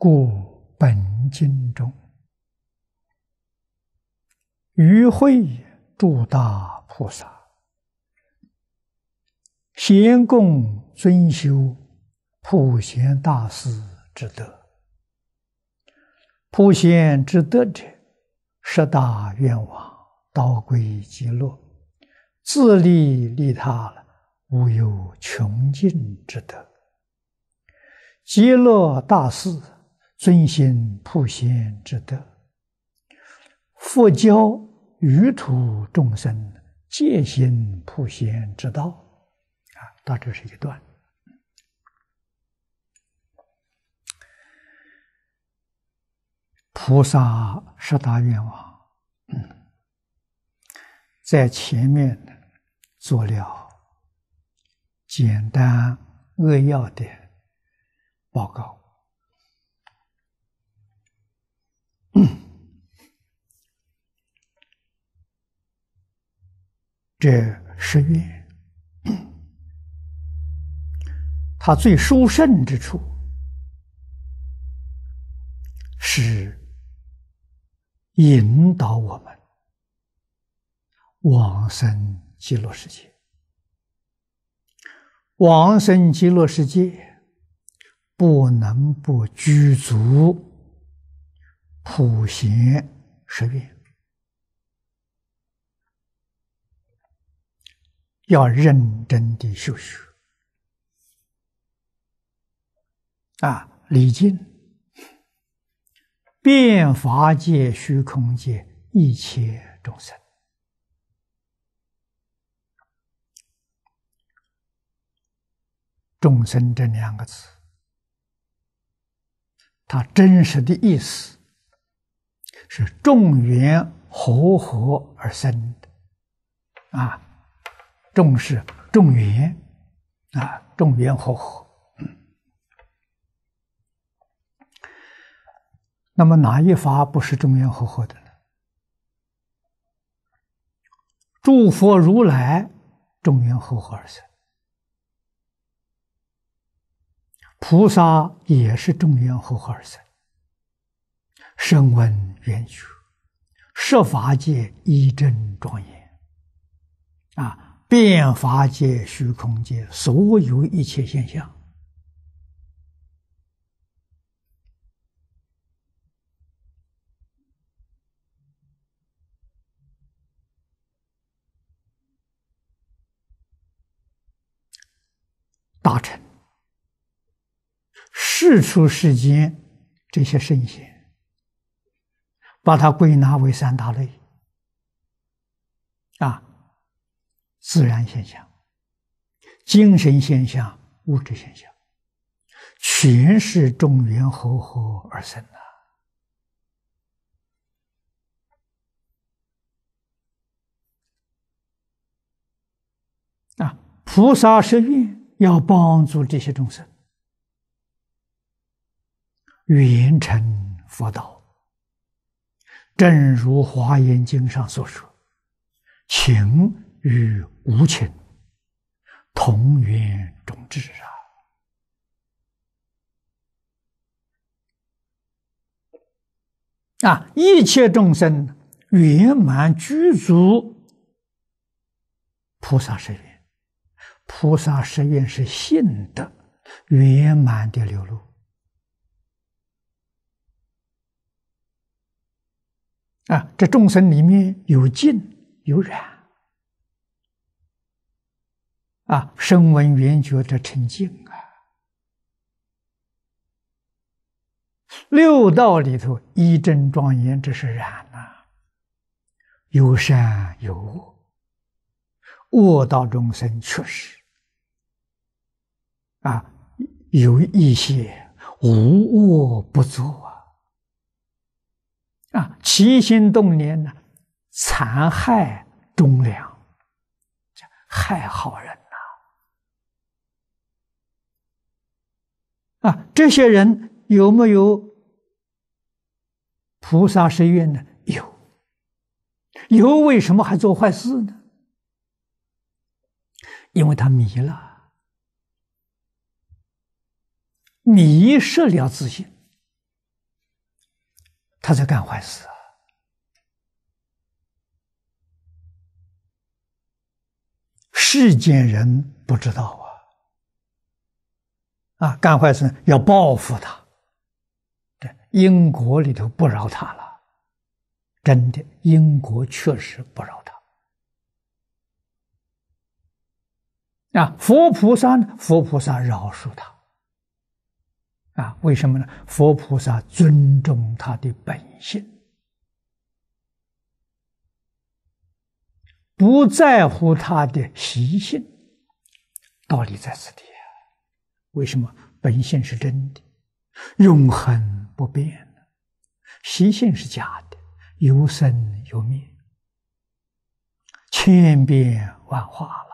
故本经中，于慧诸大菩萨，咸共尊修普贤大士之德。普贤之德者，十大愿望，道归极乐，自利利他，无有穷尽之德。极乐大师。尊心普贤之德，佛教于土众生戒心普贤之道，啊，大致是一段。菩萨十大愿望，在前面做了简单扼要的报告。这十愿，他最殊胜之处是引导我们往生极乐世界。往生极乐世界，不能不具足普贤十愿。要认真的学学啊！礼敬、变法界、虚空界一切众生，众生这两个字，它真实的意思是众缘和合而生的啊。重视众缘啊，众缘和合。那么哪一法不是众缘和合的呢？诸佛如来众缘和合而生，菩萨也是众缘和合而生，声闻缘觉，设法界一真庄严啊。变法界、虚空界，所有一切现象，大成世出世间这些圣贤，把它归纳为三大类，啊。自然现象、精神现象、物质现象，全是众缘和合而生的。啊，菩萨设愿要帮助这些众生，圆成佛道。正如《华严经》上所说：“情。”与无情同源种智啊！啊，一切众生圆满具足菩萨十愿，菩萨十愿是性的圆满的流露啊！这众生里面有近有远。啊，声闻缘觉的成静啊！六道里头，一真庄严，这是然呐。有善有恶，恶道众生确实啊，有一些无恶不作啊！啊，起心动念呢，残害忠良，害好人。这些人有没有菩萨、神愿呢？有，有为什么还做坏事呢？因为他迷了，迷失了自信，他在干坏事啊！世间人不知道啊。啊，干坏事要报复他，对因果里头不饶他了，真的，因果确实不饶他。啊，佛菩萨，佛菩萨饶恕他。啊，为什么呢？佛菩萨尊重他的本性，不在乎他的习性，道理在此地。为什么本性是真的，永恒不变习性是假的，有生有灭，千变万化了。